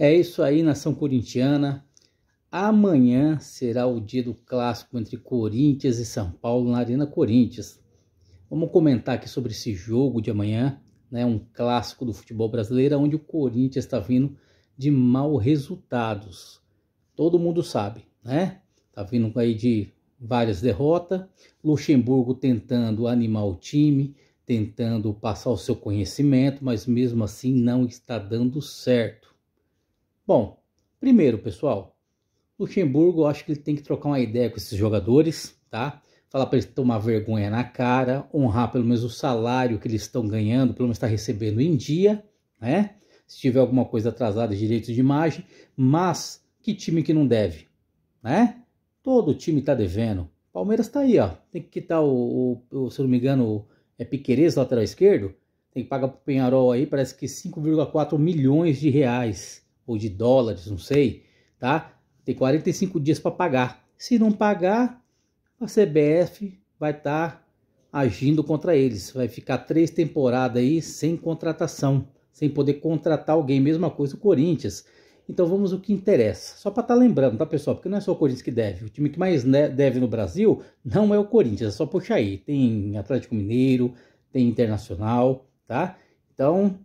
É isso aí, nação corintiana. Amanhã será o dia do clássico entre Corinthians e São Paulo na Arena Corinthians. Vamos comentar aqui sobre esse jogo de amanhã, né? Um clássico do futebol brasileiro, onde o Corinthians está vindo de mal resultados. Todo mundo sabe, né? Está vindo aí de várias derrotas. Luxemburgo tentando animar o time, tentando passar o seu conhecimento, mas mesmo assim não está dando certo. Bom, primeiro, pessoal, Luxemburgo, eu acho que ele tem que trocar uma ideia com esses jogadores, tá? Falar para eles tomar vergonha na cara, honrar pelo menos o salário que eles estão ganhando, pelo menos está recebendo em dia, né? Se tiver alguma coisa atrasada, direitos de imagem, mas que time que não deve, né? Todo time tá devendo. Palmeiras tá aí, ó. Tem que quitar o, o, o se não me engano, é Piqueires, lateral esquerdo. Tem que pagar pro Penharol aí, parece que 5,4 milhões de reais ou de dólares, não sei, tá? Tem 45 dias para pagar. Se não pagar, a CBF vai estar tá agindo contra eles. Vai ficar três temporadas aí sem contratação, sem poder contratar alguém. Mesma coisa o Corinthians. Então vamos o que interessa. Só para estar tá lembrando, tá pessoal? Porque não é só o Corinthians que deve. O time que mais deve no Brasil não é o Corinthians, é só puxar aí. Tem Atlético Mineiro, tem Internacional, tá? Então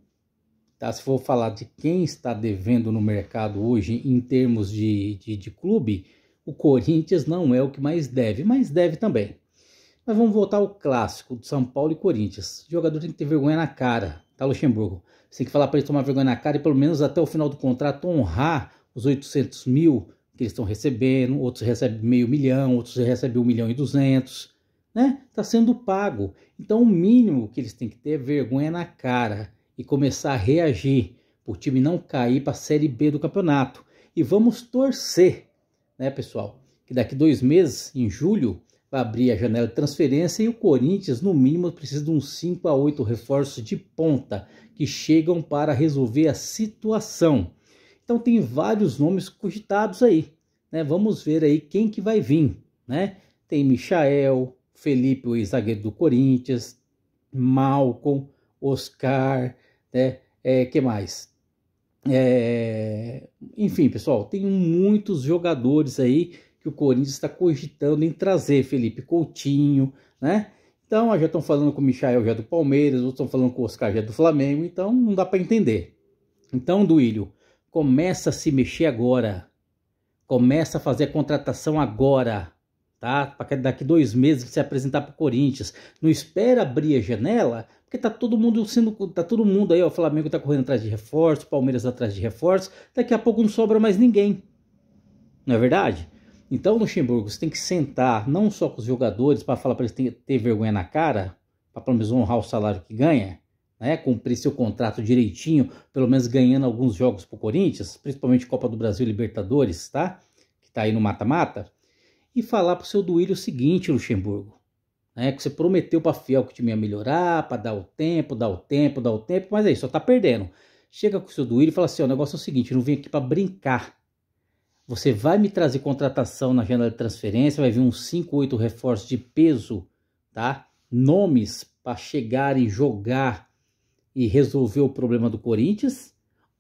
Tá? Se for falar de quem está devendo no mercado hoje em termos de, de, de clube, o Corinthians não é o que mais deve, mas deve também. Mas vamos voltar ao clássico do São Paulo e Corinthians. O jogador tem que ter vergonha na cara, tá, Luxemburgo? Você tem que falar para ele tomar vergonha na cara e pelo menos até o final do contrato honrar os 800 mil que eles estão recebendo, outros recebem meio milhão, outros recebem 1 milhão e 200, né? Está sendo pago. Então o mínimo que eles têm que ter é vergonha na cara e começar a reagir para o time não cair para a Série B do campeonato. E vamos torcer, né, pessoal? Que daqui dois meses, em julho, vai abrir a janela de transferência e o Corinthians, no mínimo, precisa de uns 5 a 8 reforços de ponta que chegam para resolver a situação. Então tem vários nomes cogitados aí. Né? Vamos ver aí quem que vai vir. Né? Tem Michael, Felipe, o ex-zagueiro do Corinthians, Malcolm, Oscar, né? É, que mais? É... Enfim, pessoal, tem muitos jogadores aí que o Corinthians está cogitando em trazer, Felipe Coutinho, né? Então, já estão falando com o Michael já do Palmeiras, outros estão falando com o Oscar já do Flamengo, então não dá para entender. Então, Duílio, começa a se mexer agora, começa a fazer a contratação agora, tá? Para daqui dois meses se apresentar para o Corinthians. Não espera abrir a janela, porque tá todo mundo sendo, tá todo mundo aí, ó, o Flamengo tá correndo atrás de reforço, o Palmeiras atrás de reforço, daqui a pouco não sobra mais ninguém. Não é verdade? Então, Luxemburgo, você tem que sentar não só com os jogadores para falar para eles ter, vergonha na cara, para pelo menos honrar o salário que ganha, né? Cumprir seu contrato direitinho, pelo menos ganhando alguns jogos para o Corinthians, principalmente Copa do Brasil e Libertadores, tá? Que tá aí no mata-mata e falar para o seu Duílio o seguinte, Luxemburgo, né, que você prometeu para Fiel que o time ia melhorar, para dar o tempo, dar o tempo, dar o tempo, mas aí é só tá perdendo. Chega com o seu Duílio e fala assim, o negócio é o seguinte, eu não vim aqui para brincar. Você vai me trazer contratação na janela de transferência, vai vir uns 5, 8 reforços de peso, tá? Nomes para chegar e jogar e resolver o problema do Corinthians,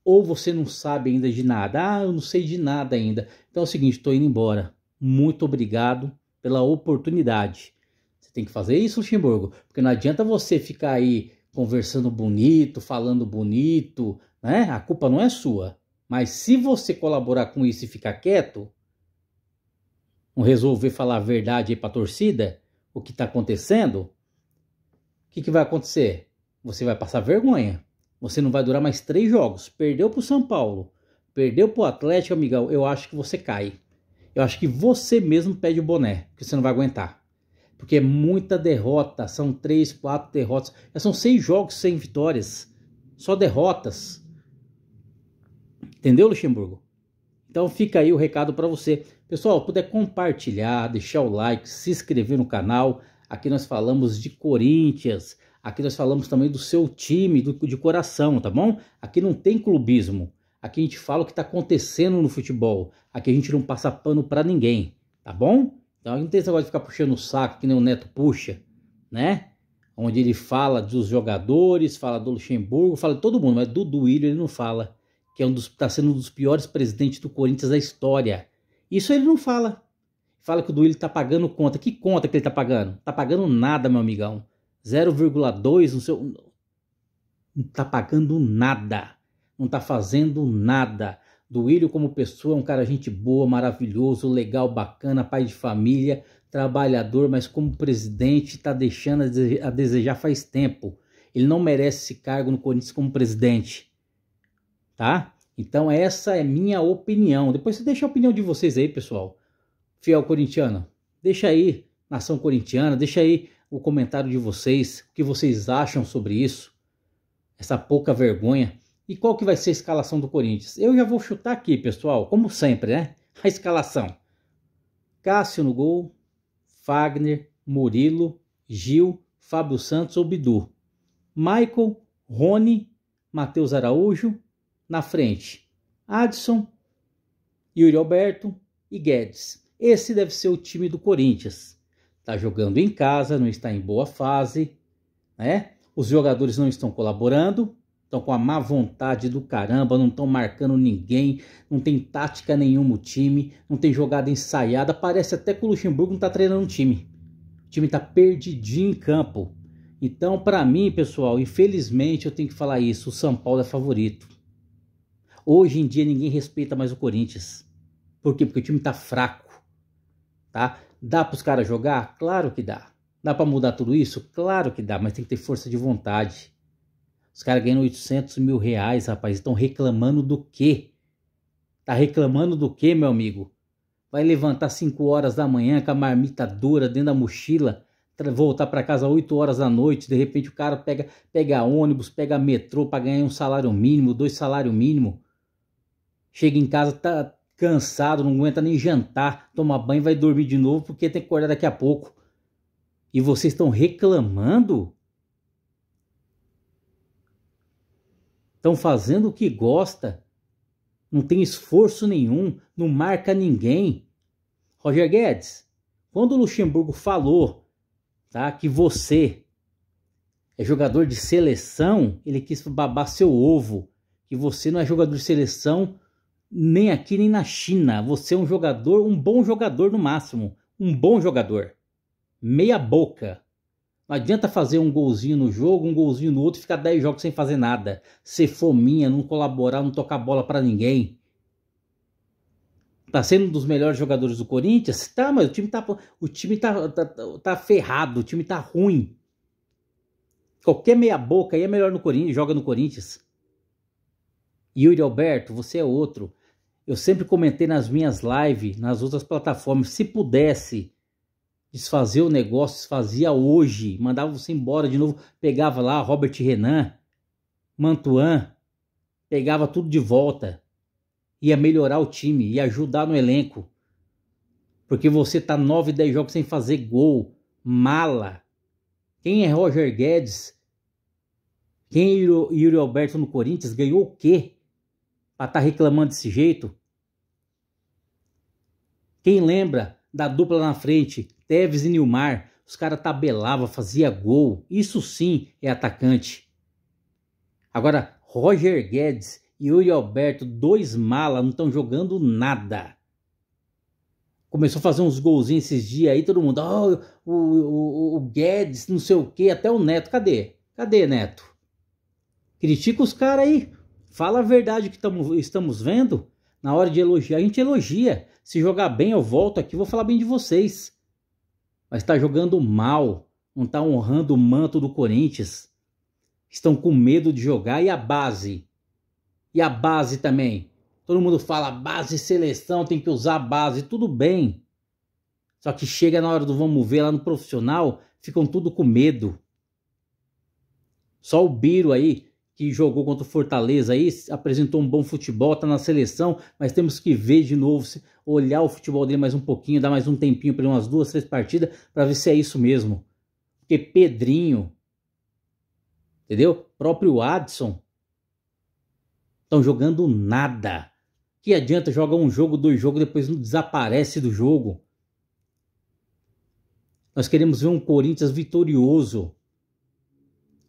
ou você não sabe ainda de nada? Ah, eu não sei de nada ainda. Então é o seguinte, estou indo embora muito obrigado pela oportunidade. Você tem que fazer isso, Luxemburgo, porque não adianta você ficar aí conversando bonito, falando bonito, né? A culpa não é sua. Mas se você colaborar com isso e ficar quieto, não resolver falar a verdade aí para a torcida, o que está acontecendo, o que, que vai acontecer? Você vai passar vergonha. Você não vai durar mais três jogos. Perdeu para o São Paulo, perdeu para o Atlético, amigão. Eu acho que você cai eu acho que você mesmo pede o boné, porque você não vai aguentar. Porque é muita derrota, são três, quatro derrotas. Já são seis jogos sem vitórias, só derrotas. Entendeu, Luxemburgo? Então fica aí o recado para você. Pessoal, puder compartilhar, deixar o like, se inscrever no canal. Aqui nós falamos de Corinthians, aqui nós falamos também do seu time, do, de coração, tá bom? Aqui não tem clubismo. Aqui a gente fala o que está acontecendo no futebol. Aqui a gente não passa pano para ninguém, tá bom? Então não tem esse negócio de ficar puxando o saco que nem o Neto puxa, né? Onde ele fala dos jogadores, fala do Luxemburgo, fala de todo mundo, mas do Duílio ele não fala, que é um dos está sendo um dos piores presidentes do Corinthians da história. Isso ele não fala. Fala que o Duílio está pagando conta. Que conta que ele está pagando? Tá pagando nada, meu amigão. 0,2 no seu. Não tá pagando nada não está fazendo nada. Duílio, como pessoa, é um cara gente boa, maravilhoso, legal, bacana, pai de família, trabalhador, mas como presidente está deixando a desejar faz tempo. Ele não merece esse cargo no Corinthians como presidente. Tá? Então essa é minha opinião. Depois você deixa a opinião de vocês aí, pessoal. Fiel corintiano, deixa aí, nação corintiana, deixa aí o comentário de vocês, o que vocês acham sobre isso. Essa pouca vergonha e qual que vai ser a escalação do Corinthians? Eu já vou chutar aqui, pessoal, como sempre, né? A escalação. Cássio no gol, Fagner, Murilo, Gil, Fábio Santos ou Bidu. Michael, Rony, Matheus Araújo na frente. Adson, Yuri Alberto e Guedes. Esse deve ser o time do Corinthians. Está jogando em casa, não está em boa fase, né? Os jogadores não estão colaborando estão com a má vontade do caramba, não estão marcando ninguém, não tem tática nenhuma o time, não tem jogada ensaiada. Parece até que o Luxemburgo não está treinando o time. O time está perdidinho em campo. Então, para mim, pessoal, infelizmente eu tenho que falar isso: o São Paulo é favorito. Hoje em dia ninguém respeita mais o Corinthians. Por quê? Porque o time está fraco. Tá? Dá para os caras jogar? Claro que dá. Dá para mudar tudo isso? Claro que dá, mas tem que ter força de vontade. Os caras ganham 800 mil reais, rapaz. Estão reclamando do quê? Tá reclamando do quê, meu amigo? Vai levantar 5 horas da manhã com a marmita dura dentro da mochila, voltar para casa 8 horas da noite, de repente o cara pega, pega ônibus, pega metrô para ganhar um salário mínimo, dois salários mínimo. Chega em casa, tá cansado, não aguenta nem jantar, toma banho, vai dormir de novo porque tem que acordar daqui a pouco. E vocês estão reclamando? Estão fazendo o que gosta. Não tem esforço nenhum, não marca ninguém. Roger Guedes, quando o Luxemburgo falou tá, que você é jogador de seleção, ele quis babar seu ovo. Que você não é jogador de seleção nem aqui nem na China. Você é um jogador, um bom jogador no máximo. Um bom jogador. Meia boca. Não adianta fazer um golzinho no jogo, um golzinho no outro e ficar 10 jogos sem fazer nada. Ser fominha, não colaborar, não tocar bola para ninguém. Tá sendo um dos melhores jogadores do Corinthians? Tá, mas o time tá, o time tá, tá, tá, tá ferrado, o time tá ruim. Qualquer meia-boca aí é melhor no Corinthians, joga no Corinthians. Yuri Alberto, você é outro. Eu sempre comentei nas minhas lives, nas outras plataformas, se pudesse desfazer o negócio, desfazia hoje, mandava você embora de novo, pegava lá Robert Renan, Mantuan, pegava tudo de volta, ia melhorar o time, ia ajudar no elenco. Porque você tá 9, 10 jogos sem fazer gol, mala. Quem é Roger Guedes? Quem é Yuri Alberto no Corinthians? Ganhou o quê? Pra estar tá reclamando desse jeito? Quem lembra da dupla na frente, Tevez e Nilmar, os caras tabelava, fazia gol. Isso sim é atacante. Agora, Roger Guedes e Yuri Alberto, dois malas não estão jogando nada. Começou a fazer uns golzinhos esses dias aí, todo mundo, oh, o, o, o Guedes, não sei o que, até o Neto, cadê? Cadê, Neto? Critica os caras aí, fala a verdade que tamo, estamos vendo na hora de elogiar, a gente elogia. Se jogar bem, eu volto aqui, vou falar bem de vocês. Mas está jogando mal, não está honrando o manto do Corinthians. Estão com medo de jogar e a base. E a base também. Todo mundo fala base seleção, tem que usar a base, tudo bem. Só que chega na hora do vamos ver lá no profissional, ficam tudo com medo. Só o Biro aí que jogou contra o Fortaleza aí, apresentou um bom futebol, está na seleção, mas temos que ver de novo, olhar o futebol dele mais um pouquinho, dar mais um tempinho para umas duas, três partidas, para ver se é isso mesmo. Porque Pedrinho, entendeu? Próprio Adson, estão jogando nada. Que adianta jogar um jogo, dois jogos, depois não desaparece do jogo. Nós queremos ver um Corinthians vitorioso,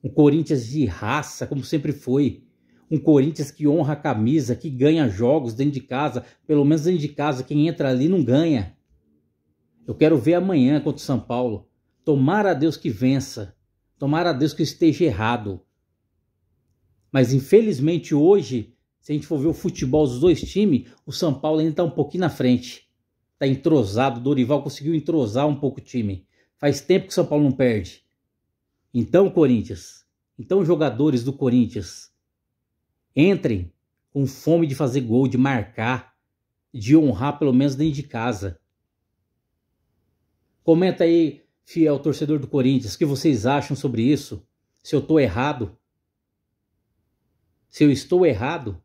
um Corinthians de raça, como sempre foi. Um Corinthians que honra a camisa, que ganha jogos dentro de casa. Pelo menos dentro de casa, quem entra ali não ganha. Eu quero ver amanhã contra o São Paulo. Tomara a Deus que vença. Tomara a Deus que esteja errado. Mas infelizmente hoje, se a gente for ver o futebol dos dois times, o São Paulo ainda está um pouquinho na frente. Está entrosado, Dorival conseguiu entrosar um pouco o time. Faz tempo que o São Paulo não perde. Então, Corinthians, então jogadores do Corinthians, entrem com fome de fazer gol, de marcar, de honrar pelo menos dentro de casa. Comenta aí, fiel torcedor do Corinthians, o que vocês acham sobre isso? Se eu estou errado? Se eu estou errado?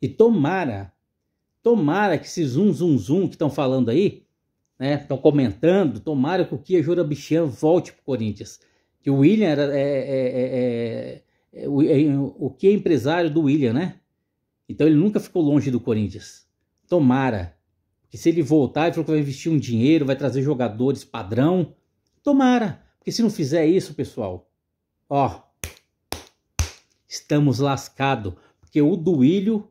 E tomara, tomara que esse zum zum zum que estão falando aí né? Estão comentando, tomara que o Kia Bichan volte para o Corinthians. Que o William era. É, é, é, é, é o, é, o Kia é empresário do William, né? Então ele nunca ficou longe do Corinthians. Tomara. Porque se ele voltar, ele falou que vai investir um dinheiro, vai trazer jogadores padrão. Tomara. Porque se não fizer isso, pessoal, ó, estamos lascado, porque o Duílio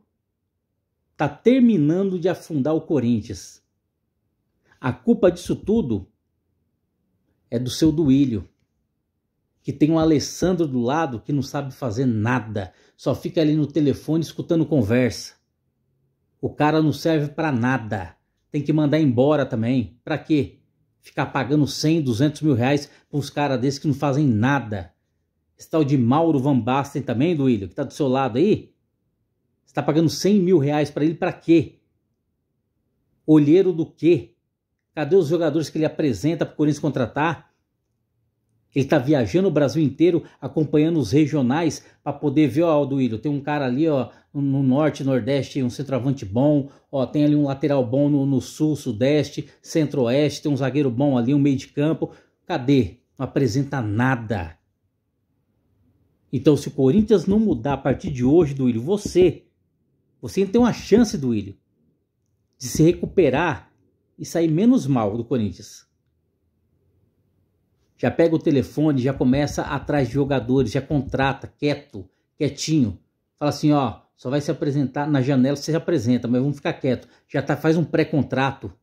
tá terminando de afundar o Corinthians. A culpa disso tudo é do seu Duílio, que tem um Alessandro do lado que não sabe fazer nada, só fica ali no telefone escutando conversa. O cara não serve para nada, tem que mandar embora também. Para quê? Ficar pagando 100, 200 mil reais para uns caras desses que não fazem nada. Esse tal de Mauro Van Basten também, Duílio, que tá do seu lado aí. Você tá pagando 100 mil reais para ele para quê? Olheiro do quê? Cadê os jogadores que ele apresenta para o Corinthians contratar? Ele está viajando o Brasil inteiro, acompanhando os regionais para poder ver, ó, Alduílio, tem um cara ali, ó, no norte, nordeste, um centroavante bom, ó, tem ali um lateral bom no, no sul, sudeste, centro-oeste, tem um zagueiro bom ali, um meio de campo. Cadê? Não apresenta nada. Então, se o Corinthians não mudar a partir de hoje, do Duílio, você, você ainda tem uma chance, do Duílio, de se recuperar e sair menos mal do Corinthians. Já pega o telefone, já começa atrás de jogadores, já contrata, quieto, quietinho. Fala assim, ó, só vai se apresentar na janela, você se apresenta, mas vamos ficar quieto. Já tá, faz um pré-contrato.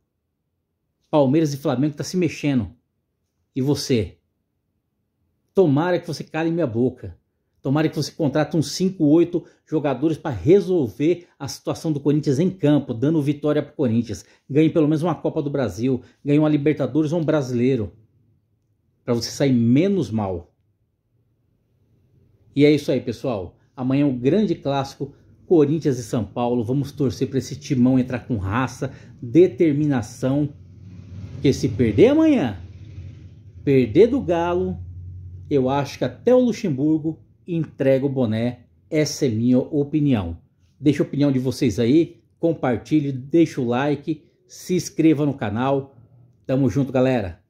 Palmeiras e Flamengo tá se mexendo. E você? Tomara que você cale minha boca. Tomara que você contrate uns 5, 8 jogadores para resolver a situação do Corinthians em campo, dando vitória para o Corinthians. Ganhe pelo menos uma Copa do Brasil, ganhe uma Libertadores ou um Brasileiro. Para você sair menos mal. E é isso aí, pessoal. Amanhã é o grande clássico Corinthians e São Paulo. Vamos torcer para esse timão entrar com raça, determinação. Porque se perder amanhã, perder do Galo, eu acho que até o Luxemburgo entrega o boné. Essa é minha opinião. Deixa a opinião de vocês aí, compartilhe, deixa o like, se inscreva no canal. Tamo junto, galera.